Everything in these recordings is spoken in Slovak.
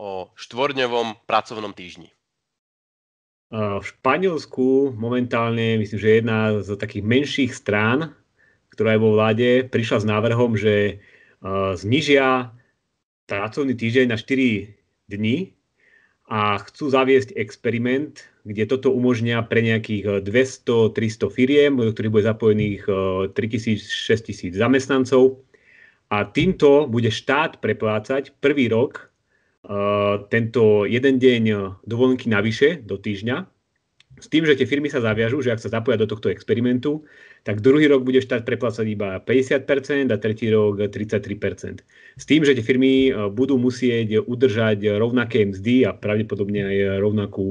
o štvorňovom pracovnom týždni? V Španielsku momentálne, myslím, že jedna z takých menších strán, ktorá je vo vláde, prišla s návrhom, že znižia pracovný týždeň na 4 dní a chcú zaviesť experiment, kde toto umožňa pre nejakých 200-300 firiem, do ktorých bude zapojených 3000-6000 zamestnancov. A týmto bude štát preplácať prvý rok Eh, tento jeden deň eh, dovolenky navyše do týždňa, s tým, že tie firmy sa zaviažú, že ak sa zapoja do tohto experimentu, tak druhý rok bude štát preplácať iba 50% a tretí rok 33%. S tým, že tie firmy eh, budú musieť udržať rovnaké mzdy a pravdepodobne aj rovnakú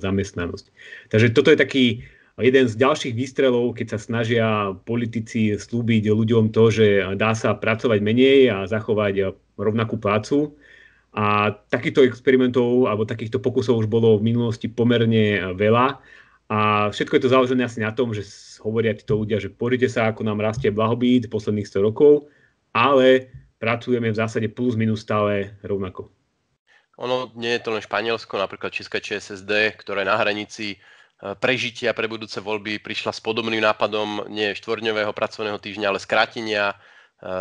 zamestnanosť. Takže toto je taký jeden z ďalších výstrelov, keď sa snažia politici slúbiť ľuďom to, že dá sa pracovať menej a zachovať rovnakú plácu, a takýchto experimentov alebo takýchto pokusov už bolo v minulosti pomerne veľa. A všetko je to založené asi na tom, že hovoria títo ľudia, že pozrite sa, ako nám rastie blahobyt posledných 100 rokov, ale pracujeme v zásade plus minus stále rovnako. Ono nie je to len Španielsko, napríklad Česká ČSSD, ktoré na hranici e, prežitia pre budúce voľby prišla s podobným nápadom nie štvorňového pracovného týždňa, ale skrátenia e,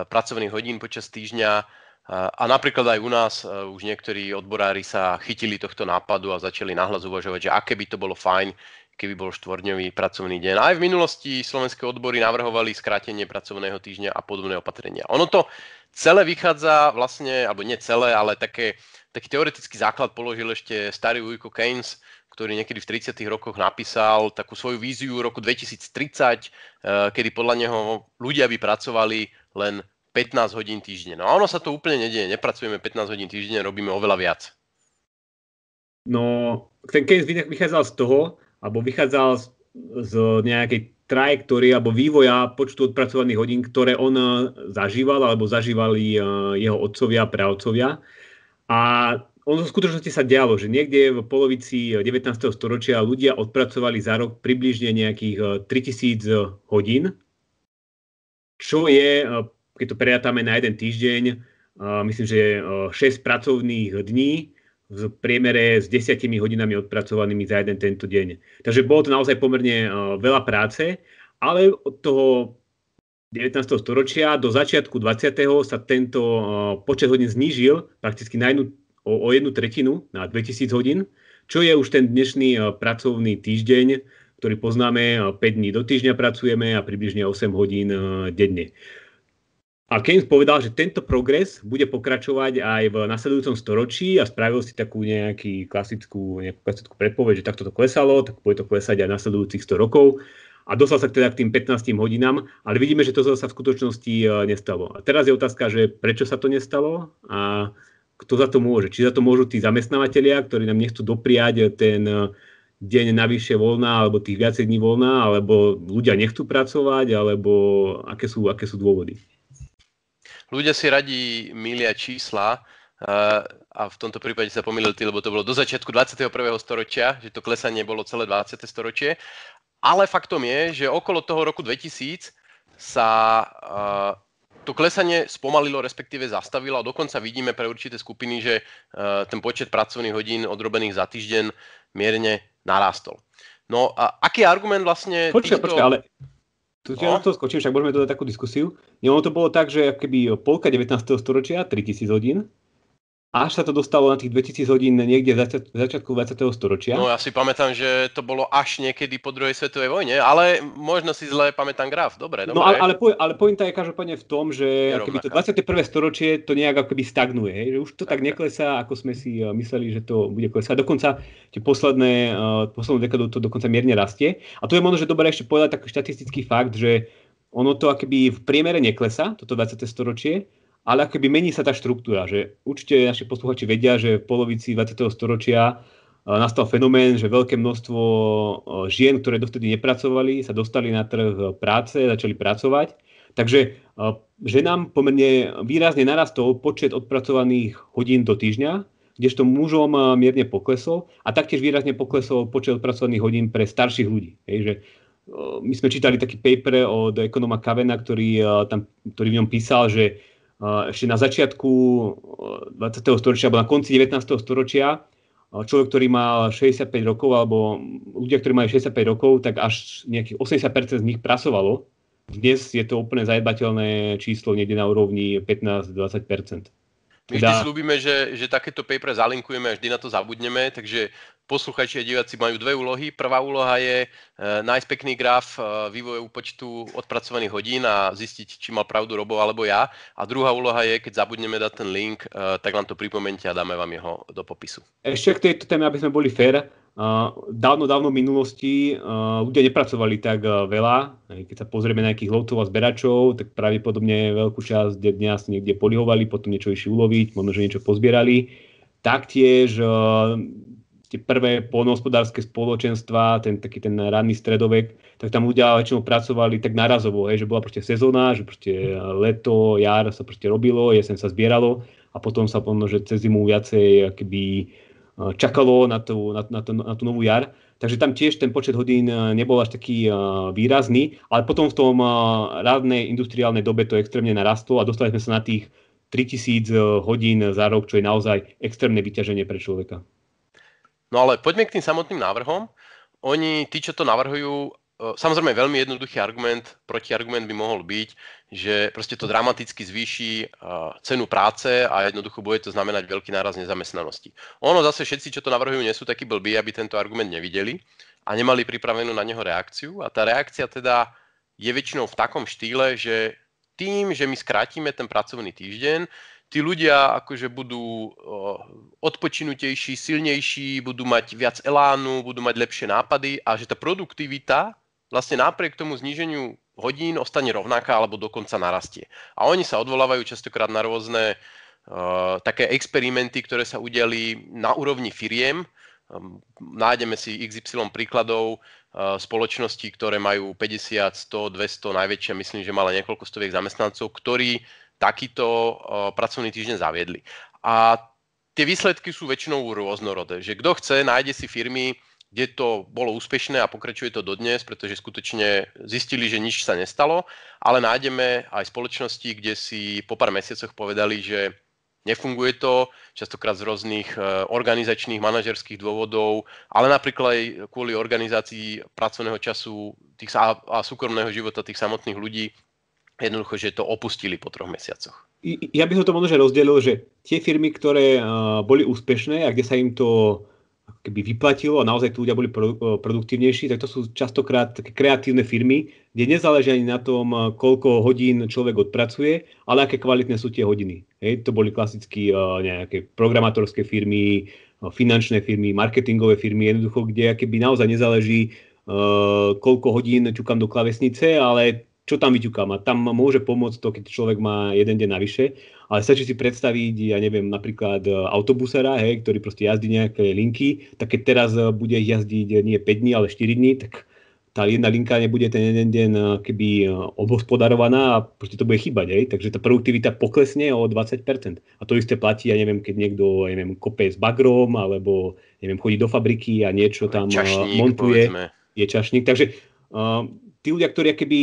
pracovných hodín počas týždňa a napríklad aj u nás e, už niektorí odborári sa chytili tohto nápadu a začali nahlas uvažovať, že aké by to bolo fajn, keby bol štvordňový pracovný deň. Aj v minulosti slovenské odbory navrhovali skrátenie pracovného týždňa a podobné opatrenia. Ono to celé vychádza vlastne, alebo nie celé, ale také, taký teoretický základ položil ešte starý Ujko Keynes, ktorý niekedy v 30. rokoch napísal takú svoju víziu roku 2030, e, kedy podľa neho ľudia by pracovali len 15 hodín týždenne. No a ono sa to úplne nedieje, nepracujeme 15 hodín týždenne, robíme oveľa viac. No, ten case vychádzal z toho, alebo vychádzal z, z nejakej trajektórie alebo vývoja počtu odpracovaných hodín, ktoré on e, zažíval alebo zažívali e, jeho otcovia, praotcovia. A ono v skutočnosti sa dialo, že niekde v polovici 19. E, storočia ľudia odpracovali za rok približne nejakých 3000 hodín, čo je keď to prerátame na jeden týždeň, myslím, že 6 pracovných dní v priemere s 10 hodinami odpracovanými za jeden tento deň. Takže bolo to naozaj pomerne veľa práce, ale od toho 19. storočia do začiatku 20. sa tento počet hodín znížil prakticky na jednu, o, o jednu tretinu, na 2000 hodín, čo je už ten dnešný pracovný týždeň, ktorý poznáme, 5 dní do týždňa pracujeme a približne 8 hodín denne. A Keynes povedal, že tento progres bude pokračovať aj v nasledujúcom storočí a spravil si takú nejakú klasickú, nejakú klasickú predpoveď, že takto to klesalo, tak bude to klesať aj nasledujúcich 100 rokov a dostal sa teda k tým 15 hodinám, ale vidíme, že to sa v skutočnosti e, nestalo. A teraz je otázka, že prečo sa to nestalo a kto za to môže. Či za to môžu tí zamestnávateľia, ktorí nám nechcú dopriať ten e, deň navyše voľná, alebo tých viacej dní voľná, alebo ľudia nechcú pracovať, alebo aké sú, aké sú dôvody ľudia si radí milia čísla eh, a v tomto prípade sa pomýlili ty, lebo to bolo do začiatku 21. storočia, že to klesanie bolo celé 20. storočie. Ale faktom je, že okolo toho roku 2000 sa eh, to klesanie spomalilo, respektíve zastavilo a dokonca vidíme pre určité skupiny, že eh, ten počet pracovných hodín odrobených za týždeň mierne narástol. No a aký argument vlastne... Počkaj, týchto... počkaj, ale tu ja no. na to skočím, však môžeme to dať takú diskusiu. Nie, ono to bolo tak, že keby polka 19. storočia, 3000 hodín, až sa to dostalo na tých 2000 hodín niekde v začiatku 20. storočia. No ja si pamätám, že to bolo až niekedy po druhej svetovej vojne, ale možno si zle pamätám graf, dobre. No, dobre. No ale, ale, ale pointa je každopádne v tom, že to 21. storočie to nejak akoby stagnuje, hej? že už to tak, tak neklesá, ako sme si eh, mysleli, že to bude klesať. Dokonca tie posledné, uh, poslednú dekadu to dokonca mierne rastie. A tu je možno, že dobre ešte povedať taký štatistický fakt, že ono to akoby v priemere neklesá, toto 20. storočie, ale ako keby mení sa tá štruktúra, že určite naši posluchači vedia, že v polovici 20. storočia eh, nastal fenomén, že veľké množstvo eh, žien, ktoré dovtedy nepracovali, sa dostali na trh eh, práce, začali pracovať. Takže ženám pomerne výrazne narastol počet odpracovaných hodín do týždňa, kdežto mužom mierne poklesol a taktiež výrazne poklesol počet odpracovaných hodín pre starších ľudí. Hej, že my sme čítali taký paper od ekonoma Kavena, ktorý, tam, ktorý v ňom písal, že ešte na začiatku 20. Eh, storočia alebo na konci 19. storočia eh, človek, ktorý mal 65 rokov alebo ľudia, ktorí mali 65 rokov, tak až nejakých 80% z nich pracovalo. Dnes je to úplne zajedbateľné číslo niekde na úrovni 15-20%. My vždy teda- slúbime, že, že takéto paper zalinkujeme a vždy na to zabudneme, takže posluchači a diváci majú dve úlohy. Prvá úloha je e, nájsť pekný graf e, vývoju počtu odpracovaných hodín a zistiť, či mal pravdu Robo alebo ja. A druhá úloha je, keď zabudneme dať ten link, e, tak nám to pripomente a dáme vám jeho do popisu. Ešte k tejto téme, aby sme boli fér. Uh, dávno, dávno v minulosti uh, ľudia nepracovali tak uh, veľa. Keď sa pozrieme na nejakých lovcov a zberačov, tak pravdepodobne veľkú časť dňa si niekde polihovali, potom niečo išli uloviť, možno, že niečo pozbierali. Taktiež tie prvé polnohospodárske spoločenstva, ten taký ten ranný stredovek, tak tam ľudia väčšinou pracovali tak narazovo, hej, že bola proste sezóna, že proste eh, leto, jar sa proste robilo, jesen sa zbieralo a potom sa pomno, že cez zimu viacej eh, keby eh, čakalo na tú, na, na, tú, na tú novú jar. Takže tam tiež ten počet hodín nebol až taký výrazný, ale potom v tom rádnej industriálnej dobe to extrémne narastlo a dostali sme sa na tých 3000 hodín za rok, čo je naozaj extrémne vyťaženie pre človeka. No ale poďme k tým samotným návrhom. Oni, tí, čo to navrhujú, e, samozrejme veľmi jednoduchý argument, protiargument by mohol byť, že proste to dramaticky zvýši e, cenu práce a jednoducho bude to znamenať veľký náraz nezamestnanosti. Ono zase všetci, čo to navrhujú, nie sú takí blbí, aby tento argument nevideli a nemali pripravenú na neho reakciu. A tá reakcia teda je väčšinou v takom štýle, že tým, že my skrátime ten pracovný týždeň, tí ľudia akože budú odpočinutejší, silnejší, budú mať viac elánu, budú mať lepšie nápady a že tá produktivita vlastne napriek tomu zniženiu hodín ostane rovnaká alebo dokonca narastie. A oni sa odvolávajú častokrát na rôzne uh, také experimenty, ktoré sa udeli na úrovni firiem. Um, nájdeme si XY príkladov uh, spoločností, ktoré majú 50, 100, 200, najväčšia myslím, že mala niekoľko stoviek zamestnancov, ktorí takýto pracovný týždeň zaviedli. A tie výsledky sú väčšinou rôznorodé, že kto chce, nájde si firmy, kde to bolo úspešné a pokračuje to dodnes, pretože skutočne zistili, že nič sa nestalo, ale nájdeme aj spoločnosti, kde si po pár mesiacoch povedali, že nefunguje to, častokrát z rôznych e, organizačných, manažerských dôvodov, ale napríklad aj kvôli organizácii pracovného času tých, a súkromného života tých samotných ľudí jednoducho, že to opustili po troch mesiacoch. Ja by som to možno rozdelil, že tie firmy, ktoré boli úspešné a kde sa im to keby vyplatilo a naozaj tu ľudia boli e, produktívnejší, tak to sú častokrát také kreatívne firmy, kde nezáleží ani na tom, e, koľko hodín človek odpracuje, ale aké kvalitné sú tie hodiny. Hej, to boli klasicky e, nejaké programátorské firmy, finančné firmy, marketingové firmy, jednoducho, kde keby naozaj nezáleží, koľko hodín čukám do klavesnice, ale čo tam vyťukám. A tam môže pomôcť to, keď človek má jeden deň navyše, ale stačí si predstaviť, ja neviem, napríklad e, autobusera, hej, ktorý proste jazdí nejaké linky, tak keď teraz e, bude jazdiť e, nie 5 dní, ale 4 dní, tak tá jedna linka nebude ten jeden deň keby obhospodarovaná a proste to bude chýbať, hej. Takže tá produktivita poklesne o 20%. A to isté platí, ja neviem, keď niekto, ja neviem, kope s bagrom, alebo, neviem, chodí do fabriky a niečo tam čašník, montuje. Povedzme. Je čašník, takže uh, tí ľudia, ktorí keby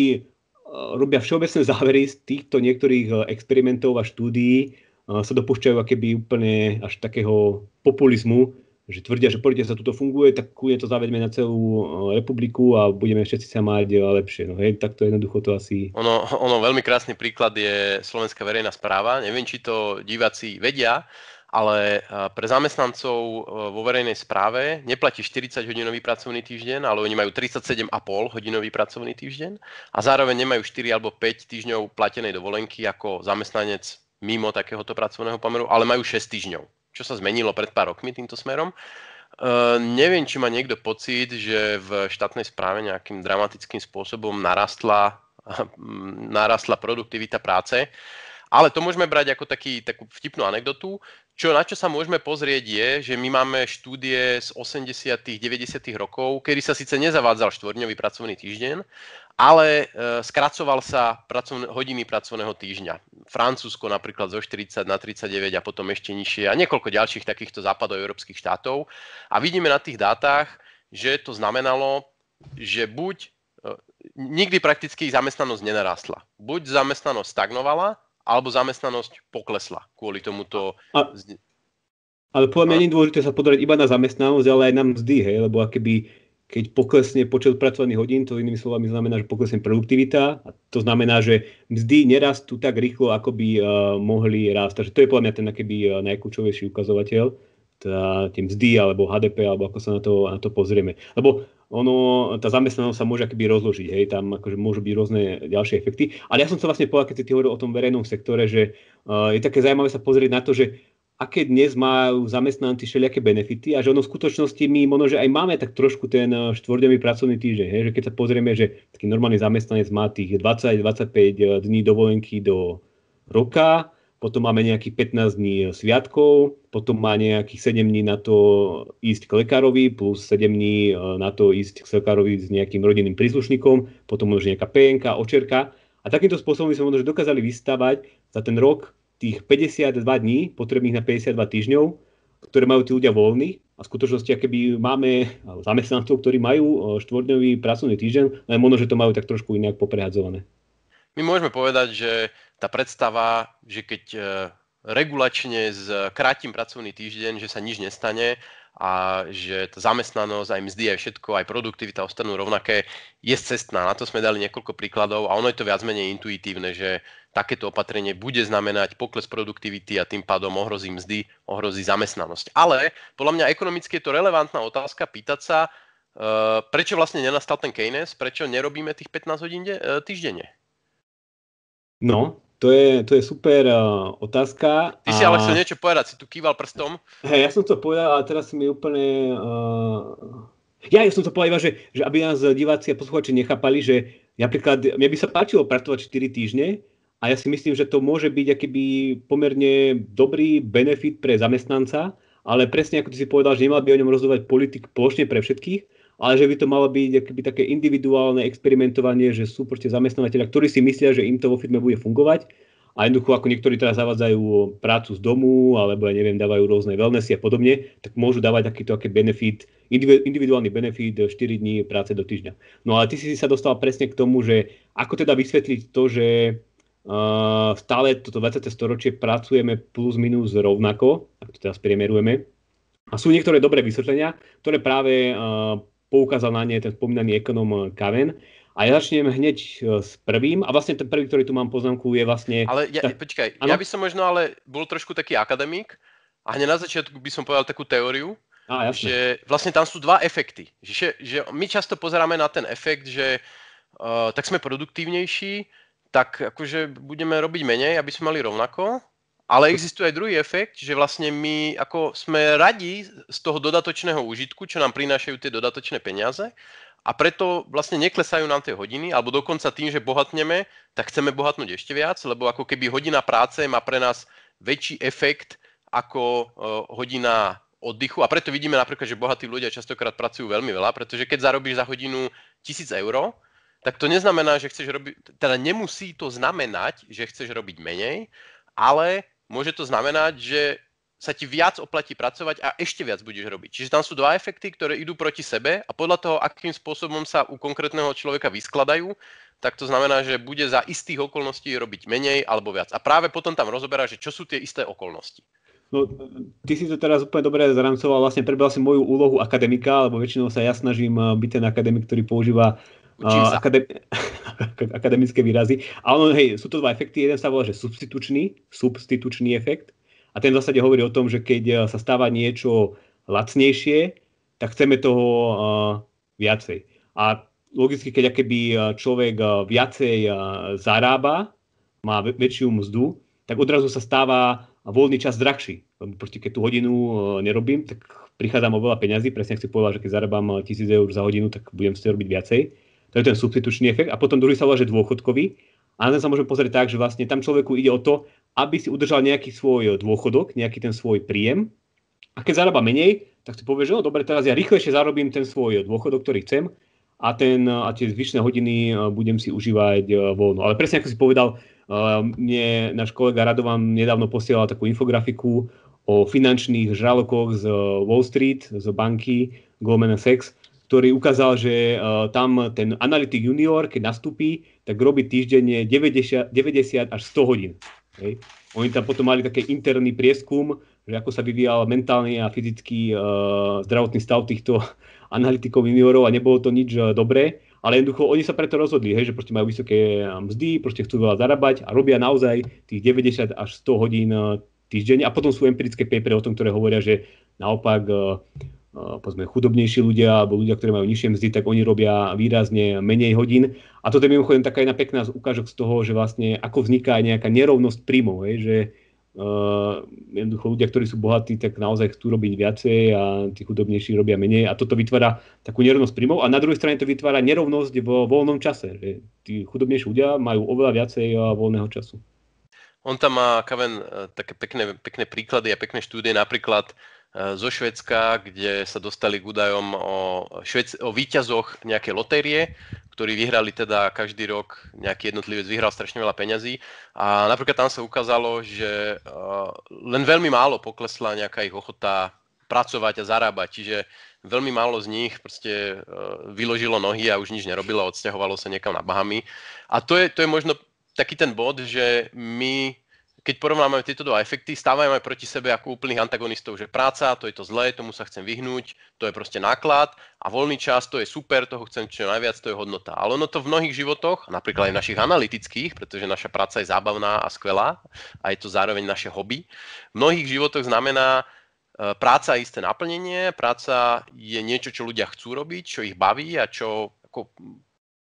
Eh, robia všeobecné závery z týchto niektorých eh, experimentov a štúdií, eh, sa dopúšťajú akéby úplne až takého populizmu, že tvrdia, že politika sa tuto funguje, tak kúne to zavedme na celú republiku a budeme všetci sa mať lepšie. No hej, tak to jednoducho to asi... Ono, ono, veľmi krásny príklad je slovenská verejná správa. Neviem, či to diváci vedia, ale e, pre zamestnancov e, vo verejnej správe neplatí 40-hodinový pracovný týždeň, ale oni majú 37,5 hodinový pracovný týždeň a zároveň nemajú 4 alebo 5 týždňov platenej dovolenky ako zamestnanec mimo takéhoto pracovného pomeru, ale majú 6 týždňov, čo sa zmenilo pred pár rokmi týmto smerom. Uh, neviem, či má niekto pocit, že v štátnej správe nejakým dramatickým spôsobom narastla, narastla produktivita práce. Ale to môžeme brať ako taký, takú vtipnú anekdotu, čo, na čo sa môžeme pozrieť je, že my máme štúdie z 80 90 rokov, kedy sa síce nezavádzal štvorňový pracovný týždeň, ale e, skracoval sa pracovn- hodiny pracovného týždňa. Francúzsko napríklad zo 40 na 39 a potom ešte nižšie a niekoľko ďalších takýchto európskych štátov. A vidíme na tých dátach, že to znamenalo, že buď e, nikdy prakticky ich zamestnanosť nenarastla. Buď zamestnanosť stagnovala, alebo zamestnanosť poklesla kvôli tomuto... A, ale podľa mňa nie je dôležité sa pozerať iba na zamestnanosť, ale aj na mzdy, hej, lebo akéby keď poklesne počet pracovných hodín, to inými slovami znamená, že poklesne produktivita a to znamená, že mzdy nerastú tak rýchlo, ako by uh, mohli rásť. Takže to je podľa mňa ten akéby uh, najkľúčovejší ukazovateľ, teda tie mzdy alebo HDP, alebo ako sa na to, na to pozrieme. Lebo ono, tá zamestnanosť sa môže akoby rozložiť, hej, tam akože môžu byť rôzne ďalšie efekty. Ale ja som sa vlastne povedal, keď si ty hovoril o tom verejnom sektore, že uh, je také zaujímavé sa pozrieť na to, že aké dnes majú zamestnanci všelijaké benefity a že ono v skutočnosti my možno, že aj máme tak trošku ten eh, štvordňový pracovný týždeň, hej, že keď sa pozrieme, že taký normálny zamestnanec má tých 20-25 eh, dní dovolenky do roka, potom máme nejakých 15 dní eh, sviatkov, potom má nejakých 7 dní na to ísť k lekárovi, plus 7 dní eh, na to ísť k lekárovi s nejakým rodinným príslušníkom, potom možno nejaká PNK, očerka. A takýmto spôsobom by sme možno dokázali vystavať za ten rok tých 52 dní, potrebných na 52 týždňov, ktoré majú tí ľudia voľní. A v skutočnosti, keby máme zamestnancov, ktorí majú eh, štvordňový pracovný týždeň, len no možno, že to majú tak trošku inak poprehadzované. My môžeme povedať, že tá predstava, že keď e, regulačne skrátim pracovný týždeň, že sa nič nestane a že tá zamestnanosť, aj mzdy, aj všetko, aj produktivita ostanú rovnaké, je cestná. Na to sme dali niekoľko príkladov a ono je to viac menej intuitívne, že takéto opatrenie bude znamenať pokles produktivity a tým pádom ohrozí mzdy, ohrozí zamestnanosť. Ale podľa mňa ekonomicky je to relevantná otázka pýtať sa, e, prečo vlastne nenastal ten Keynes? Prečo nerobíme tých 15 hodín e, týždenne? No, to je, to je super uh, otázka. Ty a... si ale chcel niečo povedať, si tu kýval prstom. Hej, ja som to povedal, ale teraz mi úplne... Uh... Eh, ja, ja som to povedal iba, že, že aby nás diváci a posluchači nechápali, že napríklad mne by sa páčilo pracovať 4 týždne a ja si myslím, že to môže byť akýby pomerne dobrý benefit pre zamestnanca, ale presne ako ty si povedal, že nemal by o ňom rozhodovať politik plošne pre všetkých, ale že by to malo byť akoby také individuálne experimentovanie, že sú proste zamestnávateľa, ktorí si myslia, že im to vo firme bude fungovať a jednoducho ako niektorí teraz zavádzajú prácu z domu alebo ja neviem, dávajú rôzne wellnessy a podobne, tak môžu dávať takýto aký benefit, individuálny benefit 4 eh, dní práce do týždňa. No ale ty si sa dostal presne k tomu, že ako teda vysvetliť to, že uh, stále toto 20. storočie pracujeme plus minus rovnako, ak to teraz priemerujeme, a sú niektoré dobré vysvetlenia, ktoré práve uh, poukázal na ne ten spomínaný ekonom eh, Kaven. A ja začnem hneď eh, s prvým. A vlastne ten prvý, ktorý tu mám poznámku, je vlastne... Ale ja, tak... počkaj, ano? ja by som možno ale bol trošku taký akademik a hneď na začiatku by som povedal takú teóriu, a, jasne. že vlastne tam sú dva efekty. Že, že my často pozeráme na ten efekt, že uh, tak sme produktívnejší, tak akože budeme robiť menej, aby sme mali rovnako, ale existuje aj druhý efekt, že vlastne my ako sme radi z toho dodatočného užitku, čo nám prinášajú tie dodatočné peniaze a preto vlastne neklesajú nám tie hodiny, alebo dokonca tým, že bohatneme, tak chceme bohatnúť ešte viac, lebo ako keby hodina práce má pre nás väčší efekt ako e, hodina oddychu a preto vidíme napríklad, že bohatí ľudia častokrát pracujú veľmi veľa, pretože keď zarobíš za hodinu 1000 eur, tak to neznamená, že chceš robiť, teda nemusí to znamenať, že chceš robiť menej, ale môže to znamenať, že sa ti viac oplatí pracovať a ešte viac budeš robiť. Čiže tam sú dva efekty, ktoré idú proti sebe a podľa toho, akým spôsobom sa u konkrétneho človeka vyskladajú, tak to znamená, že bude za istých okolností robiť menej alebo viac. A práve potom tam rozoberá, že čo sú tie isté okolnosti. No, ty si to teraz úplne dobre zrancoval vlastne prebral si moju úlohu akademika, lebo väčšinou sa ja snažím eh, byť ten akademik, ktorý používa uh, akademické výrazy. A ono, hej, sú to dva efekty. Jeden sa volá, že substitučný, substitučný efekt. A ten v zásade hovorí o tom, že keď eh, sa stáva niečo lacnejšie, tak chceme toho uh, viacej. A logicky, keď keby človek viacej zarába, má väčšiu mzdu, tak odrazu sa stáva voľný čas drahší. Proste keď tú hodinu nerobím, tak prichádzam o veľa peňazí, presne ak si povedal, že keď zarábam 1000 eur za hodinu, tak budem si robiť viacej. To je ten substitučný efekt. A potom druhý sa volá, že dôchodkový. A na ten sa môžeme pozrieť tak, že vlastne tam človeku ide o to, aby si udržal nejaký svoj dôchodok, nejaký ten svoj príjem. A keď zarába menej, tak si povie, že no dobre, teraz ja rýchlejšie zarobím ten svoj dôchodok, ktorý chcem a, ten, a tie zvyšné hodiny e, budem si užívať e, voľno. Ale presne ako si povedal, e, mne náš kolega Radovan nedávno posielal takú infografiku o finančných žralokoch z Wall Street, z banky Goldman Sachs, ktorý ukázal, že uh, tam ten analytik junior, keď nastúpi, tak robí týždenne 90, 90 až 100 hodín. Okay? Oni tam potom mali taký interný prieskum, že ako sa vyvíjal mentálny a fyzický uh, zdravotný stav týchto analytikov juniorov a nebolo to nič uh, dobré. Ale jednoducho oni sa preto rozhodli, hej, že proste majú vysoké mzdy, proste chcú veľa zarábať a robia naozaj tých 90 až 100 hodín týždeň týždenne a potom sú empirické papery o tom, ktoré hovoria, že naopak uh, povedzme, chudobnejší ľudia alebo ľudia, ktorí majú nižšie mzdy, tak oni robia výrazne menej hodín. A toto je mimochodem taká jedna pekná ukážok z toho, že vlastne ako vzniká nejaká nerovnosť príjmov, hej, že uh, jednoducho ľudia, ktorí sú bohatí, tak naozaj chcú robiť viacej a tí chudobnejší robia menej a toto vytvára takú nerovnosť príjmov a na druhej strane to vytvára nerovnosť vo voľnom čase. Že tí chudobnejší ľudia majú oveľa viacej voľného času. On tam má, Kaven, e, také pekné, pekné príklady a pekné štúdie, napríklad E, zo Švedska, kde sa dostali k údajom o, švec- o výťazoch nejaké lotérie, ktorí vyhrali teda každý rok, nejaký jednotlivec vyhral strašne veľa peňazí a napríklad tam sa ukázalo, že uh, len veľmi málo poklesla nejaká ich ochota pracovať a zarábať, čiže veľmi málo z nich proste uh, vyložilo nohy a už nič nerobilo, odsťahovalo sa niekam na Bahamy a to je, to je možno taký ten bod, že my keď porovnáme tieto dva efekty, aj proti sebe ako úplných antagonistov, že práca, to je to zlé, tomu sa chcem vyhnúť, to je proste náklad a voľný čas, to je super, toho chcem čo najviac, to je hodnota. Ale ono to v mnohých životoch, napríklad aj v našich analytických, pretože naša práca je zábavná a skvelá a je to zároveň naše hobby, v mnohých životoch znamená e, práca je isté naplnenie, práca je niečo, čo ľudia chcú robiť, čo ich baví a čo ako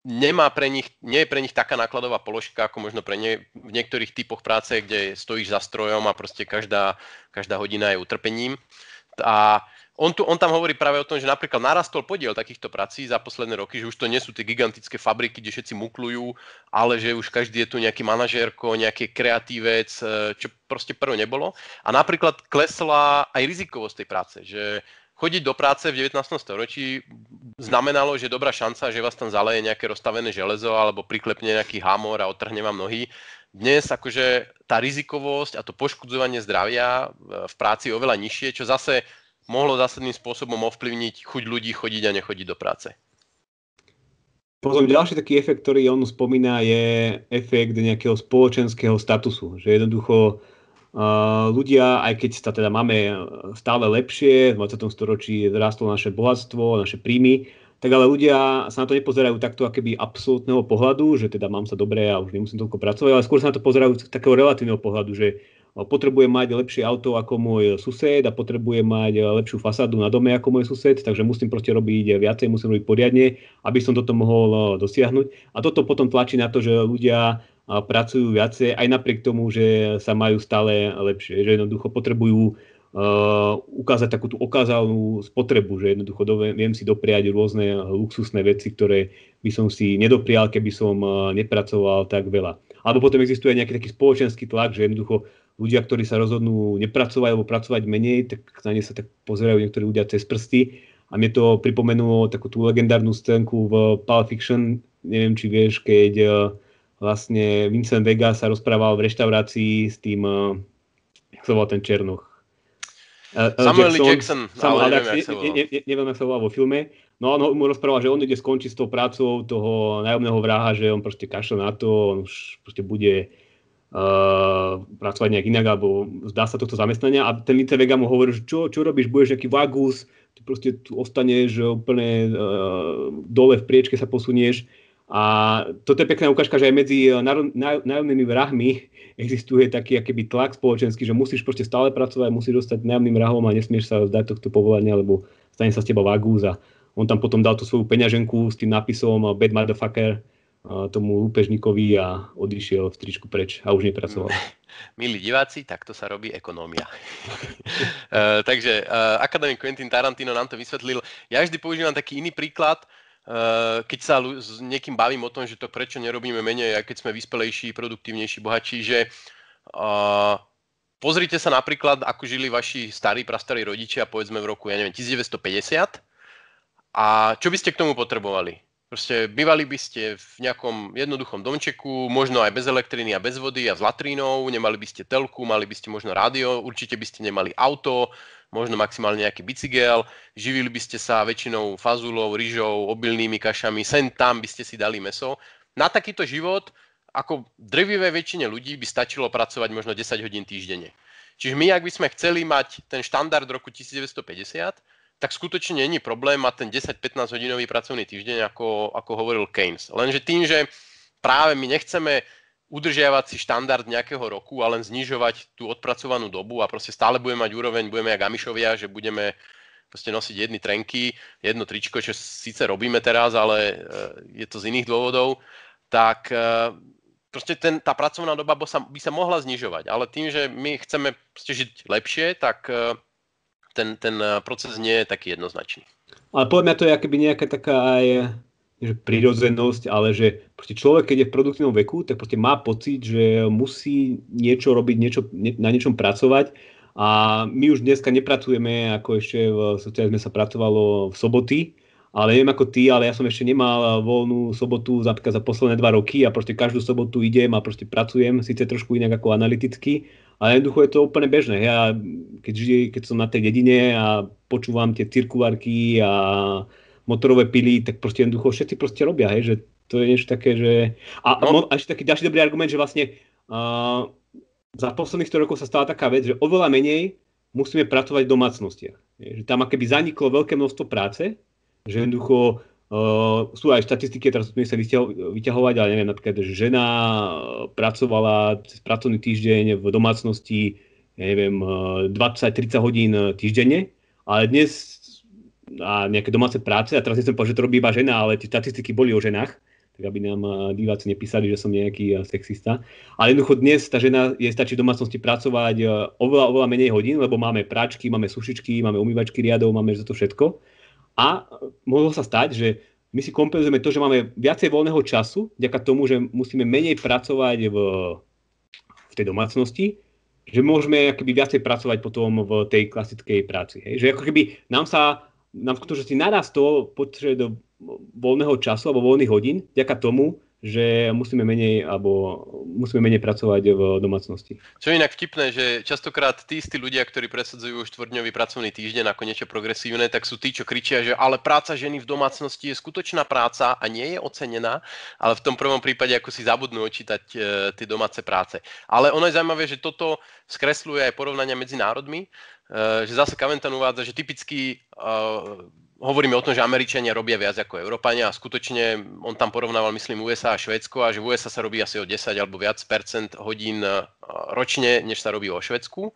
nemá pre nich, nie je pre nich taká nákladová položka, ako možno pre ne, v niektorých typoch práce, kde stojíš za strojom a proste každá, každá hodina je utrpením. A on, tu, on tam hovorí práve o tom, že napríklad narastol podiel takýchto prací za posledné roky, že už to nie sú tie gigantické fabriky, kde všetci muklujú, ale že už každý je tu nejaký manažérko, nejaký kreatívec, čo proste prvé nebolo. A napríklad klesla aj rizikovosť tej práce, že chodiť do práce v 19. storočí znamenalo, že dobrá šanca, že vás tam zaleje nejaké rozstavené železo alebo priklepne nejaký hamor a otrhne vám nohy. Dnes akože tá rizikovosť a to poškodzovanie zdravia e, v práci je oveľa nižšie, čo zase mohlo zásadným spôsobom ovplyvniť chuť ľudí chodiť a nechodiť do práce. Potom ďalší taký efekt, ktorý on spomína, je efekt nejakého spoločenského statusu. Že jednoducho Eh, ľudia, aj keď sa teda máme eh, stále lepšie, v 20. storočí zrástlo naše bohatstvo, naše príjmy, tak ale ľudia sa na to nepozerajú takto akéby absolútneho pohľadu, že teda mám sa dobre a už nemusím toľko pracovať, ale skôr sa na to pozerajú z takého relatívneho pohľadu, že eh, potrebujem mať lepšie auto ako môj sused a potrebujem mať lepšiu fasádu na dome ako môj sused, takže musím proste robiť viacej, musím robiť poriadne, aby som toto mohol dosiahnuť. A toto potom tlačí na to, že ľudia pracujú viacej, aj napriek tomu, že sa majú stále lepšie, že jednoducho potrebujú uh, ukázať takú tú okázalnú spotrebu, že jednoducho do, viem si dopriať rôzne luxusné veci, ktoré by som si nedoprial, keby som uh, nepracoval tak veľa. Alebo potom existuje nejaký taký spoločenský tlak, že jednoducho ľudia, ktorí sa rozhodnú nepracovať alebo pracovať menej, tak na ne sa tak pozerajú niektorí ľudia cez prsty. A mne to pripomenulo takú tú legendárnu scénku v Pulp Fiction, neviem, či vieš, keď uh, vlastne Vincent Vega sa rozprával v reštaurácii s tým, eh, jak sa volal ten Černoch? Eh, eh, Samuel Jackson, Jackson Samuel, ale neviem, sa neviem, jak sa volal vo filme. No on no, mu rozprával, že on ide skončiť s tou prácou toho najomného vraha, že on proste kašle na to, on už proste bude uh, pracovať nejak inak, alebo zdá sa tohto zamestnania. A ten Lince Vega mu hovorí, že čo, čo robíš, budeš nejaký vagus, ty proste tu ostaneš úplne uh, dole v priečke sa posunieš. A toto je pekná ukážka, že aj medzi eh, najomnými vrahmi existuje taký akýby tlak spoločenský, že musíš proste stále pracovať, musíš dostať najomným vrahom a nesmieš sa vzdať tohto povolania, lebo stane sa z teba vagúza. On tam potom dal tú svoju peňaženku s tým nápisom eh, Bad Motherfucker eh, tomu lúpežníkovi a odišiel v tričku preč a už nepracoval. Milí diváci, takto sa robí ekonómia. uh, takže uh, akadémik Quentin Tarantino nám to vysvetlil. Ja vždy používam taký iný príklad, uh, Eh, keď sa s niekým bavím o tom, že to prečo nerobíme menej, a keď sme vyspelejší, produktívnejší, bohatší, že uh, pozrite sa napríklad, ako žili vaši starí, prastarí rodičia, povedzme v roku, ja neviem, 1950 a čo by ste k tomu potrebovali? Proste bývali by ste v nejakom jednoduchom domčeku, možno aj bez elektriny a bez vody a s latrínou, nemali by ste telku, mali by ste možno rádio, určite by ste nemali auto, možno maximálne nejaký bicykel, živili by ste sa väčšinou fazulou, rýžou, obilnými kašami, sen tam by ste si dali meso. Na takýto život, ako drvivé väčšine ľudí, by stačilo pracovať možno 10 hodín týždenne. Čiže my, ak by sme chceli mať ten štandard roku 1950, tak skutočne není problém mať ten 10-15 hodinový pracovný týždeň, ako, ako hovoril Keynes. Lenže tým, že práve my nechceme udržiavať si štandard nejakého roku a len znižovať tú odpracovanú dobu a proste stále budeme mať úroveň, budeme jak Amišovia, že budeme proste nosiť jedny trenky, jedno tričko, čo síce robíme teraz, ale e, je to z iných dôvodov, tak e, proste ten, tá pracovná doba by sa, by sa mohla znižovať, ale tým, že my chceme žiť lepšie, tak e, ten, ten eh, proces nie je taký jednoznačný. Ale podľa mňa to je akoby nejaká taká aj eh, že prirodzenosť, ale že človek, keď je v produktívnom veku, tak proste má pocit, že musí niečo robiť, niečo, ne, na niečom pracovať a my už dneska nepracujeme, ako ešte v socializme sa pracovalo v soboty, ale neviem ako ty, ale ja som ešte nemal voľnú sobotu napríklad za posledné dva roky a proste každú sobotu idem a proste pracujem, síce trošku inak ako analyticky, ale jednoducho je to úplne bežné. Ja, keď, keď som na tej dedine a počúvam tie cirkulárky a motorové pily, tak proste jednoducho všetci proste robia, hej, že to je niečo také, že... A, no. a ešte taký ďalší dobrý argument, že vlastne uh, za posledných 100 rokov sa stala taká vec, že oveľa menej musíme pracovať v domácnostiach. Je, že tam akéby zaniklo veľké množstvo práce, že jednoducho Uh, sú aj štatistiky, teraz sme sa vyťahovať, ale neviem, napríklad, že žena eh, pracovala cez pracovný týždeň v domácnosti, ja neviem, 20-30 eh, hodín eh, týždenne, ale dnes a nejaké domáce práce, a teraz nechcem povedať, že to robí iba žena, ale tie štatistiky boli o ženách, tak aby nám diváci nepísali, že som nejaký sexista. Ale jednoducho dnes tá žena je stačí v domácnosti pracovať oveľa, oveľa menej hodín, lebo máme práčky, máme sušičky, máme umývačky riadov, máme za to všetko a mohlo sa stať, že my si kompenzujeme to, že máme viacej voľného času, vďaka tomu, že musíme menej pracovať v, v tej domácnosti, že môžeme akoby viacej pracovať potom v tej klasickej práci. Hej? Že ako keby nám sa, nám skutočne narastol počet voľného času alebo voľných hodín, vďaka tomu, že musíme menej, alebo musíme menej pracovať v domácnosti. Čo je inak vtipné, že častokrát tí istí ľudia, ktorí presadzujú štvrdňový pracovný týždeň ako niečo progresívne, tak sú tí, čo kričia, že ale práca ženy v domácnosti je skutočná práca a nie je ocenená, ale v tom prvom prípade ako si zabudnú očítať e, tie domáce práce. Ale ono je zaujímavé, že toto skresluje aj porovnania medzi národmi, e, že zase Kaventan uvádza, že typický e, hovoríme o tom, že Američania robia viac ako Európania a skutočne on tam porovnával, myslím, USA a Švedsko a že v USA sa robí asi o 10 alebo viac percent hodín e, ročne, než sa robí o Švedsku. E,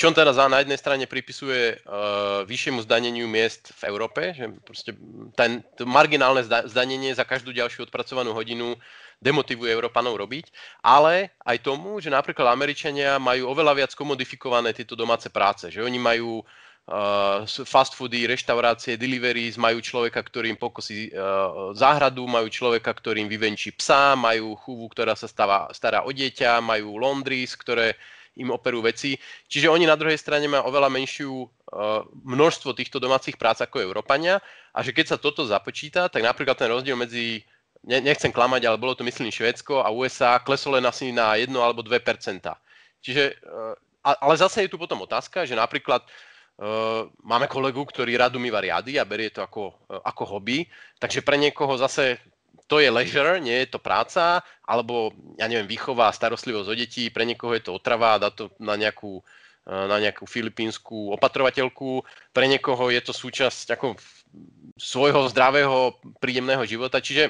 čo on teda za na jednej strane pripisuje uh, vyššiemu zdaneniu miest v Európe, že proste ten, to marginálne zdanenie za každú ďalšiu odpracovanú hodinu demotivuje Európanov robiť, ale aj tomu, že napríklad Američania majú oveľa viac komodifikované tieto domáce práce, že oni majú uh, fast foody, reštaurácie, deliveries majú človeka, ktorým im pokosí e, záhradu, majú človeka, ktorým vyvenčí psa, majú chúvu, ktorá sa stáva, stará o dieťa, majú laundries, ktoré im operujú veci. Čiže oni na druhej strane má oveľa menšiu e, množstvo týchto domácich prác ako Európania a že keď sa toto započíta, tak napríklad ten rozdiel medzi nechcem klamať, ale bolo to myslím Švédsko a USA kleslo len asi na 1 alebo 2 Čiže, e, ale zase je tu potom otázka, že napríklad uh, Ehm, máme kolegu, ktorý radu mýva riady a berie to ako, e, ako hobby, takže pre niekoho zase to je leisure, nie je to práca, alebo, ja neviem, výchova, starostlivosť o deti, pre niekoho je to otrava, dá to na nejakú, e, na nejakú filipínsku opatrovateľku, pre niekoho je to súčasť ako svojho zdravého, príjemného života, čiže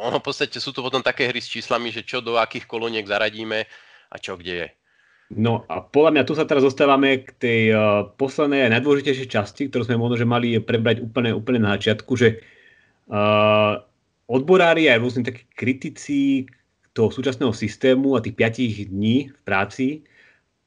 ono v podstate sú to potom také hry s číslami, že čo do akých koloniek zaradíme a čo kde je. No a podľa mňa tu sa teraz zostávame k tej uh, poslednej a najdôležitejšej časti, ktorú sme možno že mali prebrať úplne, úplne na začiatku, že uh, odborári aj rôzni takí kritici toho súčasného systému a tých 5 dní v práci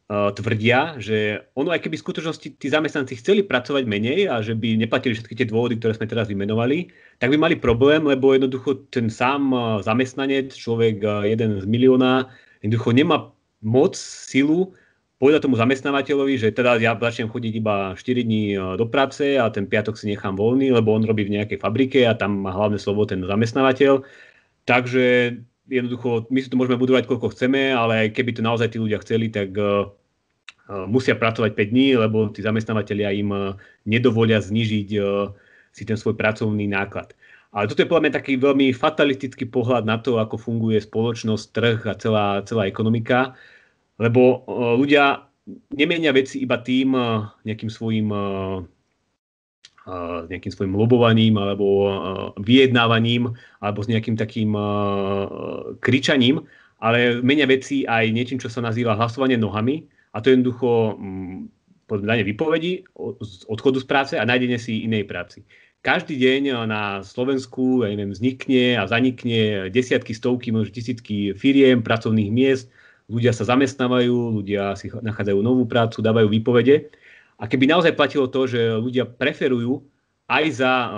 uh, tvrdia, že ono aj keby v skutočnosti tí zamestnanci chceli pracovať menej a že by neplatili všetky tie dôvody, ktoré sme teraz vymenovali, tak by mali problém, lebo jednoducho ten sám zamestnanec, človek uh, jeden z milióna, jednoducho nemá moc, silu povedať tomu zamestnávateľovi, že teda ja začnem chodiť iba 4 dní e, do práce a ten piatok si nechám voľný, lebo on robí v nejakej fabrike a tam má hlavné slovo ten zamestnávateľ. Takže jednoducho, my si to môžeme budovať koľko chceme, ale keby to naozaj tí ľudia chceli, tak e, e, musia pracovať 5 dní, lebo tí zamestnávateľia im nedovolia znižiť si ten svoj pracovný náklad. Ale toto je podľa mňa taký veľmi fatalistický pohľad na to, ako funguje spoločnosť, trh a celá, celá ekonomika, lebo e, ľudia nemenia veci iba tým e, nejakým svojim e, nejakým svojim lobovaním alebo vyjednávaním alebo s nejakým takým kričaním, ale menia veci aj niečím, čo sa nazýva hlasovanie nohami a to je jednoducho mm, podanie výpovedi, odchodu z práce a nájdenie si inej práci každý deň eh, na Slovensku ja neviem, vznikne a zanikne desiatky, stovky, možno tisícky firiem, pracovných miest, ľudia sa zamestnávajú, ľudia si nachádzajú novú prácu, dávajú výpovede. A keby naozaj platilo to, že ľudia preferujú aj za eh,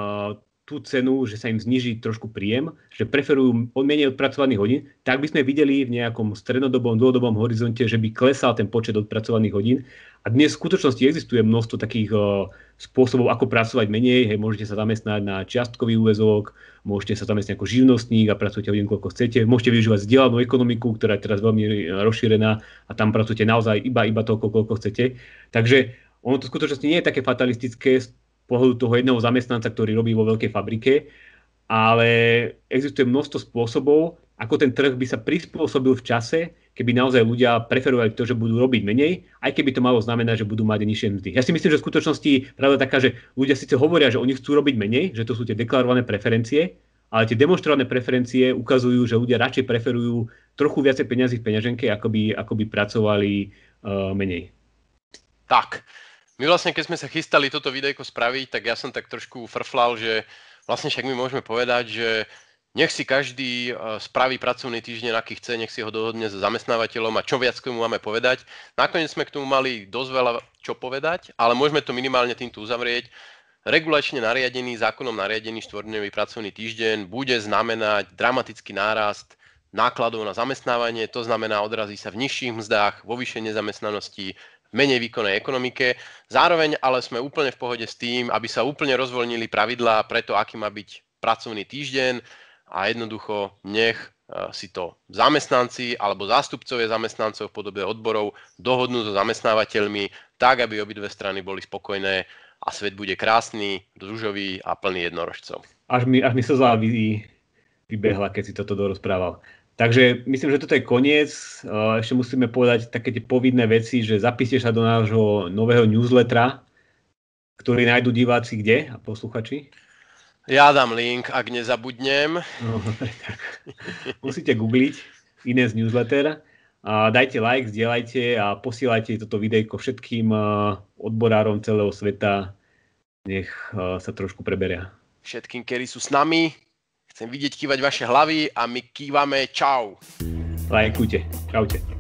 tú cenu, že sa im zniží trošku príjem, že preferujú menej odpracovaných hodín, tak by sme videli v nejakom strednodobom, dlhodobom horizonte, že by klesal ten počet odpracovaných hodín. A dnes v skutočnosti existuje množstvo takých uh, spôsobov, ako pracovať menej. Hej, môžete sa zamestnať na čiastkový úvezok, môžete sa zamestnať ako živnostník a pracujete hodinu, koľko chcete. Môžete využívať vzdelanú ekonomiku, ktorá je teraz veľmi eh, rozšírená a tam pracujete naozaj iba, iba toľko, koľko chcete. Takže ono to skutočnosti nie je také fatalistické z pohľadu toho jedného zamestnanca, ktorý robí vo veľkej fabrike, ale existuje množstvo spôsobov, ako ten trh by sa prispôsobil v čase, keby naozaj ľudia preferovali to, že budú robiť menej, aj keby to malo znamená, že budú mať nižšie mzdy. Ja si myslím, že v skutočnosti pravda taká, že ľudia síce hovoria, že oni chcú robiť menej, že to sú tie deklarované preferencie, ale tie demonstrované preferencie ukazujú, že ľudia radšej preferujú trochu viacej peňazí v peňaženke, ako by, ako by pracovali uh, menej. Tak, my vlastne, keď sme sa chystali toto videjko spraviť, tak ja som tak trošku frflal, že vlastne však my môžeme povedať, že nech si každý e, spraví pracovný týždeň, aký chce, nech si ho dohodne s zamestnávateľom a čo viac k tomu máme povedať. Nakoniec sme k tomu mali dosť veľa čo povedať, ale môžeme to minimálne týmto uzavrieť. Regulačne nariadený, zákonom nariadený štvordňový pracovný týždeň bude znamenať dramatický nárast nákladov na zamestnávanie, to znamená odrazí sa v nižších mzdách, vo vyššej nezamestnanosti, menej výkonnej ekonomike. Zároveň ale sme úplne v pohode s tým, aby sa úplne rozvoľnili pravidlá pre to, aký má byť pracovný týždeň a jednoducho nech e, si to zamestnanci alebo zástupcovia zamestnancov v podobe odborov dohodnú so zamestnávateľmi tak, aby obidve strany boli spokojné a svet bude krásny, družový a plný jednorožcov. Až mi, až mi sa závidí vybehla, keď si toto dorozprával. Takže myslím, že toto je koniec. E, ešte musíme povedať také tie povinné veci, že zapíšte sa do nášho nového newslettera, ktorý nájdú diváci kde a posluchači. Ja dám link, ak nezabudnem. No, tak. Musíte googliť Ines newsletter. A dajte like, zdieľajte a posielajte toto videjko všetkým e, odborárom celého sveta. Nech e, sa trošku preberia. Všetkým, ktorí sú s nami, Chcem vidieť kývať vaše hlavy a my kývame čau. Lajkujte. Čaute.